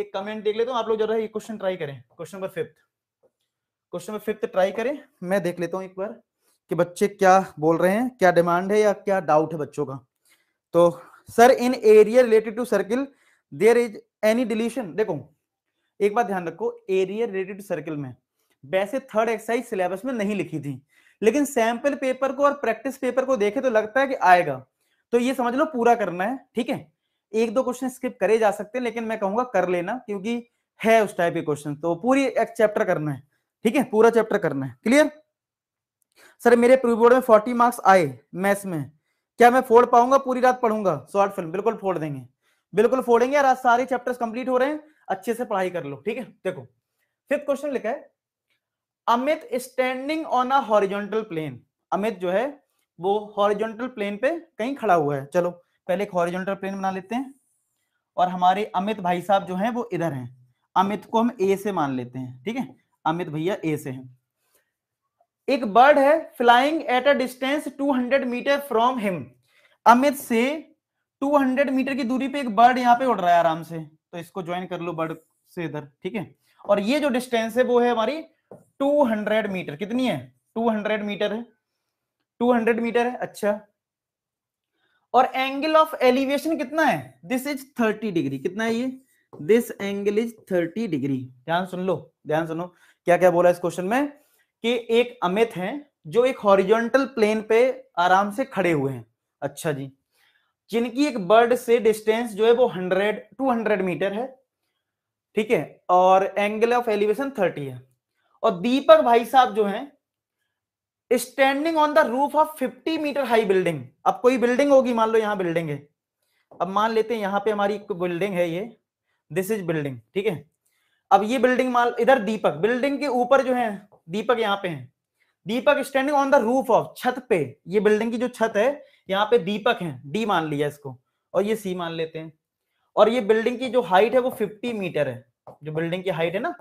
एक कमेंट देख लेता हूँ आप लोग जरा ये क्वेश्चन ट्राई करें question number fifth question number fifth try करें मैं देख लेता हूँ एक बार कि बच्चे क्या बोल रहे हैं क्या डिमांड है या क्या डाउट है बच्चों का तो sir in area related to circle there is any deletion देखो एक बात ध्यान रखो एरिया रिलेटेड टू सर्किल में वैसे थर्ड एक्सरसाइज सिलेबस में नहीं लिखी थी लेकिन सैंपल पेपर को और प्रैक्टिस पेपर को देखे तो लगता है कि आएगा तो ये समझ लो पूरा करना है ठीक है एक दो क्वेश्चन स्किप करे जा सकते हैं लेकिन मैं कहूंगा कर लेना क्योंकि है उस टाइप के क्वेश्चन तो पूरी एक चैप्टर करना है ठीक है पूरा चैप्टर करना है क्लियर सर मेरे प्री बोर्ड में फोर्टी मार्क्स आए मैथ्स में क्या मैं फोड़ पाऊंगा पूरी रात पढ़ूंगा शॉर्ट फिल्म बिल्कुल फोड़ देंगे बिल्कुल फोड़ेंगे और आज सारे चैप्टर्स कंप्लीट हो रहे हैं अच्छे से पढ़ाई कर लो ठीक है देखो फिफ्थ क्वेश्चन लिखा है Amit standing on a horizontal plane Amit जो है वो हॉरिजॉन्टल प्लेन पे कहीं खड़ा हुआ है चलो पहले एक हॉरिजॉन्टल प्लेन बना लेते हैं और हमारे अमित भाई साहब जो हैं वो इधर हैं अमित को हम ए से मान लेते हैं ठीक है अमित भैया ए से हैं एक बर्ड है flying at a distance 200 meter from him Amit से 200 मीटर की दूरी पे एक बर्ड यहाँ पे उड़ रहा है आराम से तो इसको ज्वाइन कर लो बर्ड से इधर ठीक है और ये जो डिस्टेंस है वो है हमारी टू मीटर कितनी है टू मीटर है टू मीटर है अच्छा और एंगल ऑफ एलिवेशन कितना है दिस इज 30 डिग्री कितना है ये दिस एंगल इज 30 डिग्री ध्यान सुन लो ध्यान सुनो क्या क्या बोला इस क्वेश्चन में कि एक अमित है जो एक हॉरिजॉन्टल प्लेन पे आराम से खड़े हुए हैं अच्छा जी जिनकी एक बर्ड से डिस्टेंस जो है वो हंड्रेड टू हंड्रेड मीटर है ठीक है और एंगल ऑफ एलिवेशन थर्टी है और दीपक भाई साहब जो हैं standing on the roof of fifty meter high building अब कोई बिल्डिंग होगी मान लो यहाँ बिल्डिंग है अब मान लेते हैं यहाँ पे हमारी बिल्डिंग है ये दिस इज बिल्डिंग ठीक है अब ये बिल्डिंग मान इधर दीपक बिल्डिंग के ऊपर जो है दीपक यहाँ पे है Deepak standing on the roof of छत पे ये बिल्डिंग की जो छत है यहाँ पे दीपक है डी मान लिया इसको और ये सी मान लेते हैं और ये बिल्डिंग की जो हाइट है वो फिफ्टी मीटर है जो बिल्डिंग की हाइट है ना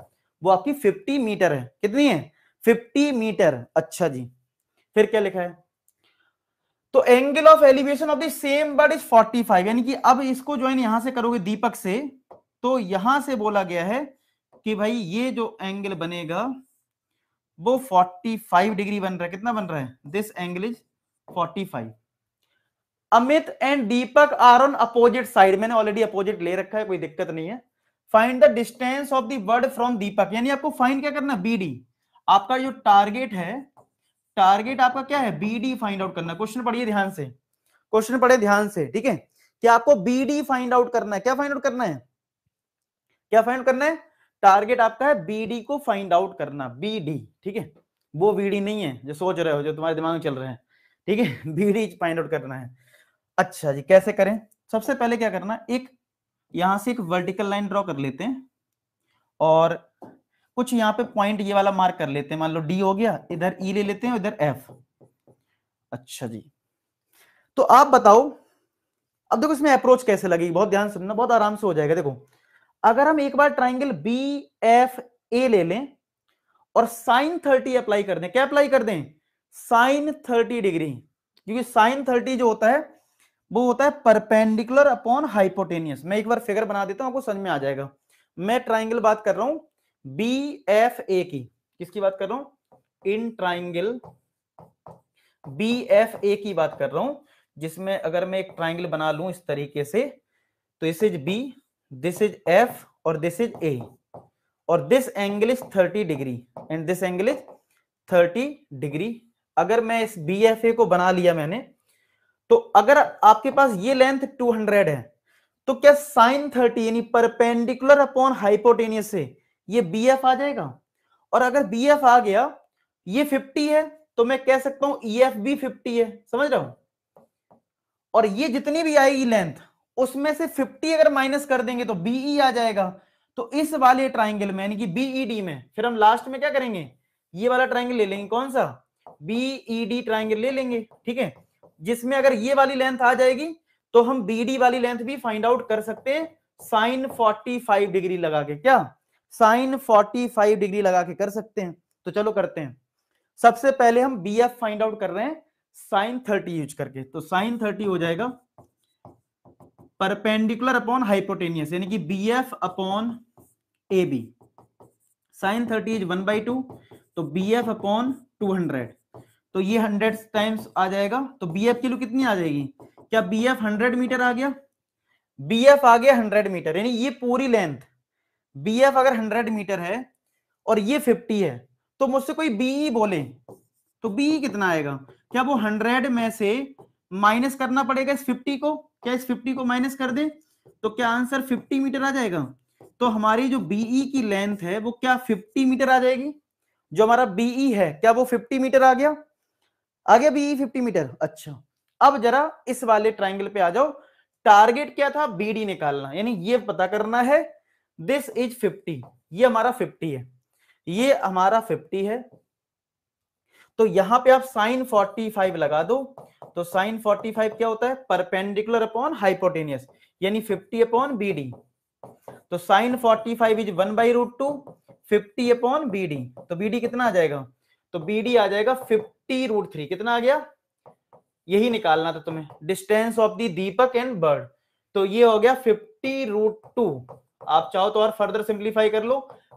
वो आपकी फिफ्टी मीटर है कितनी है फिफ्टी मीटर अच्छा जी फिर क्या लिखा है तो angle of elevation of the same bird is 45 यानी कि अब इसको ज्वाइन यहां से करोगे दीपक से तो यहां से बोला गया है कि भाई ये जो एंगल बनेगा वो 45 डिग्री बन रहा है कितना बन रहा है this angle is 45 Amit and Deepak are on opposite side मैंने ऑलरेडी अपोजिट ले रखा है कोई दिक्कत नहीं है find the distance of the bird from Deepak यानी आपको फाइंड क्या करना डी आपका जो टारगेट है टारगेट आपका क्या है बीडी फाइंड आउट करना क्वेश्चन पढ़िए ध्यान से क्वेश्चन पढ़े ध्यान से ठीक है कि आपको बीडी फाइंड आउट करना है क्या फाइंड आउट करना है क्या फाइंड आउट करना है टारगेट आपका है बीडी को फाइंड आउट करना बीडी ठीक है वो बीडी नहीं है जो सोच रहे हो जो तुम्हारे दिमाग में चल रहे हैं ठीक है बीडी फाइंड आउट करना है अच्छा जी कैसे करें सबसे पहले क्या करना एक यहां से एक वर्टिकल लाइन ड्रॉ कर लेते हैं और कुछ यहाँ पे पॉइंट ये वाला मार्क कर लेते हैं मान लो डी हो गया इधर ई e ले लेते हैं इधर एफ अच्छा जी तो आप बताओ अब देखो इसमें अप्रोच कैसे लगेगी बहुत ध्यान सुनना बहुत आराम से हो जाएगा देखो अगर हम एक बार ट्राइंगल बी एफ ए ले लें और साइन थर्टी अप्लाई कर दें क्या अप्लाई कर दें साइन थर्टी डिग्री क्योंकि साइन थर्टी जो होता है वो होता है परपेंडिकुलर अपॉन हाइपोटेनियस मैं एक बार फिगर बना देता हूं आपको समझ में आ जाएगा मैं ट्राइंगल बात कर रहा हूं बी एफ ए की किसकी बात कर रहा हूं in triangle B F A की बात कर रहा हूं जिसमें अगर मैं एक ट्राइंगल बना लू इस तरीके से तो इस is B this is F और दिस इज ए और this angle is thirty degree and this angle is thirty degree अगर मैं इस बी एफ ए को बना लिया मैंने तो अगर आपके पास ये लेंथ 200 है तो क्या साइन 30 यानी परपेंडिकुलर अपॉन हाइपोटेनियस से ये बी एफ आ जाएगा और अगर बी एफ आ गया ये फिफ्टी है तो मैं कह सकता हूं ई e एफ भी फिफ्टी है समझ रहा हूं और ये जितनी भी आएगी लेंथ उसमें से फिफ्टी अगर माइनस कर देंगे तो ई e आ जाएगा तो इस वाले ट्राइंगल में यानी कि डी e में फिर हम लास्ट में क्या करेंगे ये वाला ट्राइंगल ले लेंगे कौन सा डी ट्राइंगल ले लेंगे ठीक है जिसमें अगर ये वाली लेंथ आ जाएगी तो हम बी डी वाली लेंथ भी फाइंड आउट कर सकते हैं साइन 45 डिग्री लगा के क्या साइन 45 डिग्री लगा के कर सकते हैं तो चलो करते हैं सबसे पहले हम बी एफ फाइंड आउट कर रहे हैं साइन 30 यूज करके तो साइन 30 हो जाएगा परपेंडिकुलर अपॉन हाइपोटेनियस यानी कि B F upon A B sine thirty is one by two तो B F upon two hundred तो ये हंड्रेड टाइम्स आ जाएगा तो बी एफ किलो कितनी आ जाएगी क्या बी एफ हंड्रेड मीटर आ गया बी एफ आ गया हंड्रेड मीटर यानी ये पूरी लेंथ बी एफ अगर हंड्रेड मीटर है और ये फिफ्टी है तो मुझसे कोई बीई बोले तो बीई कितना आएगा क्या वो हंड्रेड में से माइनस करना पड़ेगा इस फिफ्टी को क्या इस फिफ्टी को माइनस कर दे तो क्या आंसर फिफ्टी मीटर आ जाएगा तो हमारी जो बीई e की लेंथ है वो क्या फिफ्टी मीटर आ जाएगी जो हमारा बीई e है क्या वो फिफ्टी मीटर आ गया आ गया बीई फिफ्टी मीटर अच्छा अब जरा इस वाले ट्राइंगल पे आ जाओ टारगेट क्या था बीडी निकालना यानी ये पता करना है दिस इज फिफ्टी ये हमारा फिफ्टी है ये हमारा फिफ्टी है तो यहां पे आप साइन फोर्टी फाइव लगा दो तो साइन फोर्टी फाइव क्या होता है परपेंडिकुलर अपॉन हाइपोटेनियस यानी फिफ्टी अपॉन बी डी तो sine forty five is one by root two fifty upon B D तो बी डी कितना आ जाएगा तो बी डी आ जाएगा फिफ्टी रूट थ्री कितना आ गया यही निकालना था तुम्हें distance of deepak and bird तो ये हो गया फिफ्टी रूट टू आप चाहो तो और फर्दर सिंप्लीफाई कर लो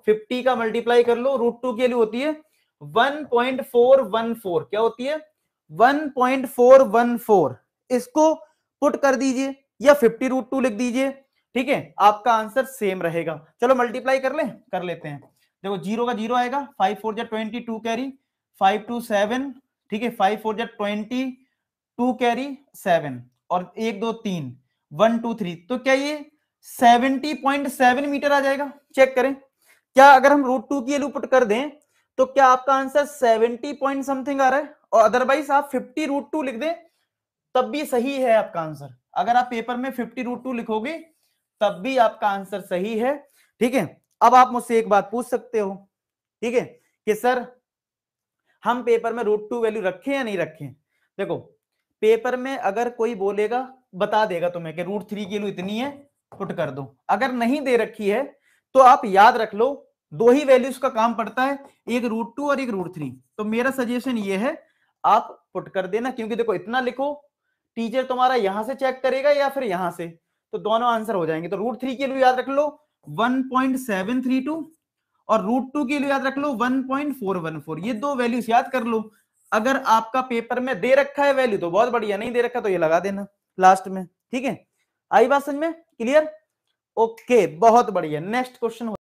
50 का मल्टीप्लाई कर लो रूट टू के लिए होती है 1.414 क्या होती है 1.414 इसको पुट कर दीजिए या 50 रूट टू लिख दीजिए ठीक है आपका आंसर सेम रहेगा चलो मल्टीप्लाई कर ले कर लेते हैं देखो जीरो का जीरो आएगा फाइव फोर जै twenty two carry five two seven ठीक है फाइव फोर जै ट्वेंटी टू कैरी सेवन और एक दो तीन वन टू थ्री तो क्या ये 70.7 मीटर आ जाएगा चेक करें क्या अगर हम रूट टू की वैल्यू पुट कर दें तो क्या आपका आंसर 70 पॉइंट समथिंग आ रहा है और अदरवाइज आप 50 रूट टू लिख दें तब भी सही है आपका आंसर अगर आप पेपर में 50 रूट टू लिखोगे तब भी आपका आंसर सही है ठीक है अब आप मुझसे एक बात पूछ सकते हो ठीक है कि सर हम पेपर में रूट टू वैल्यू रखें या नहीं रखें देखो पेपर में अगर कोई बोलेगा बता देगा तुम्हें कि रूट थ्री की वैल्यू इतनी है पुट कर दो अगर नहीं दे रखी है तो आप याद रख लो दो ही वैल्यूज का काम पड़ता है एक रूट टू और एक रूट थ्री तो मेरा सजेशन ये है आप पुट कर देना क्योंकि देखो इतना लिखो टीचर तुम्हारा यहां से चेक करेगा या फिर यहां से तो दोनों आंसर हो जाएंगे तो रूट थ्री के लिए याद रख लो टू और रूट टू के लिए याद रख लो फोर ये दो वैल्यूज याद कर लो अगर आपका पेपर में दे रखा है वैल्यू तो बहुत बढ़िया नहीं दे रखा तो ये लगा देना लास्ट में ठीक है आई बात समझ में क्लियर ओके बहुत बढ़िया नेक्स्ट क्वेश्चन